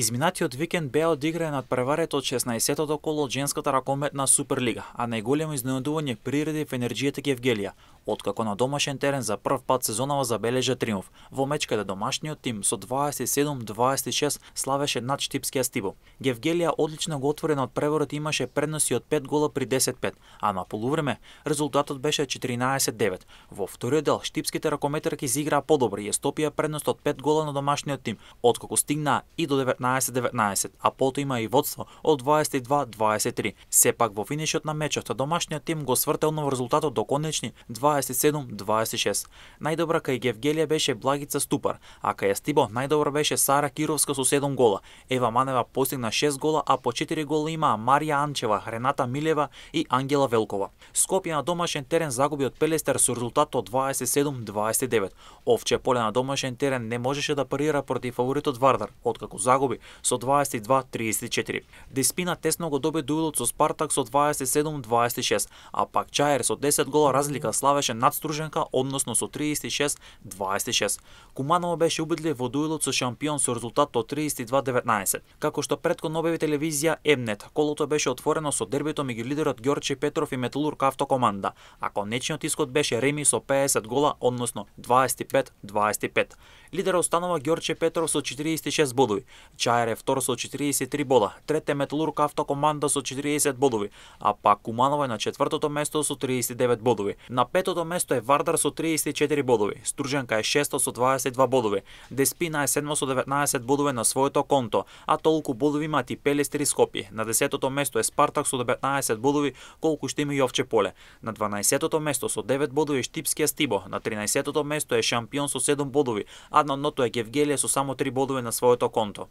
Изминатиот викенд беа одиграен од преварето од 16-тото коло од женската ракометна Суперлига, а најголемо изненадување приреди в енергијата Кевгелија, откако на домашен терен за прв пат сезонава забележа триумф, во мечката домашниот тим со 27-26 славеше над Штипскија Стибо. Кевгелија одлично го отворена од преварот имаше предноси од 5 гола при 10-5, а на полувреме резултатот беше 14-9. Во вториот дел штипските ракометарки изиграа подобро и стопија предност од 5 гола на домашниот тим, откако стигна и до 19 18-19, а потоа има и водство од 22-23. Сепак во финишот на мечот домашниот тим го свртел нов резултатот до конечни 27-26. Најдобра кај Гевгелија беше Благица Ступар, а кај Стибо најдобра беше Сара Кировска со 7 гола. Ева Манева постигна 6 гола, а по 4 гола има Марија Анчева, Рената Милева и Ангела Велкова. Скопје на домашен терен загуби од Пелестер со резултат од 27-29. Овче поле на домашен терен не можеше да парира против фаворитот Вардар, откако загуби со 22-34. Деспина тесно го доби дуелот со Спартак со 27-26, а пак Чаер со 10 гола разлика славеше над Струженка, односно со 36-26. Куманово беше убедлив во дуелот со шампион со резултат од 32-19. Како што предходно објави телевизија Емнет, колото беше отворено со дербито меѓу лидерот Ѓорче Петров и Металург Автокоманда, а конечниот исход беше реми со 50 гола, односно 25-25. Лидерот останува Ѓорче Петров со 46 бодови, Чајер е втор со 43 бода, трете Металург Автокоманда со 40 бодови, а пак Куманово е на четвртото место со 39 бодови. На петото место е Вардар со 34 бодови, Струженка е шесто со 22 бодови, Деспина е седмо со 19 бодови на своето конто, а толку бодови имат и Пелестри Скопи. На десетото место е Спартак со 19 бодови, колку ще има и Овче поле. На 12-тото место со 9 бодови е Штипския Стибо, на 13-тото место е Шампион со 7 бодови, а на дното е Гевгелие со само 3 бодови на своето конто.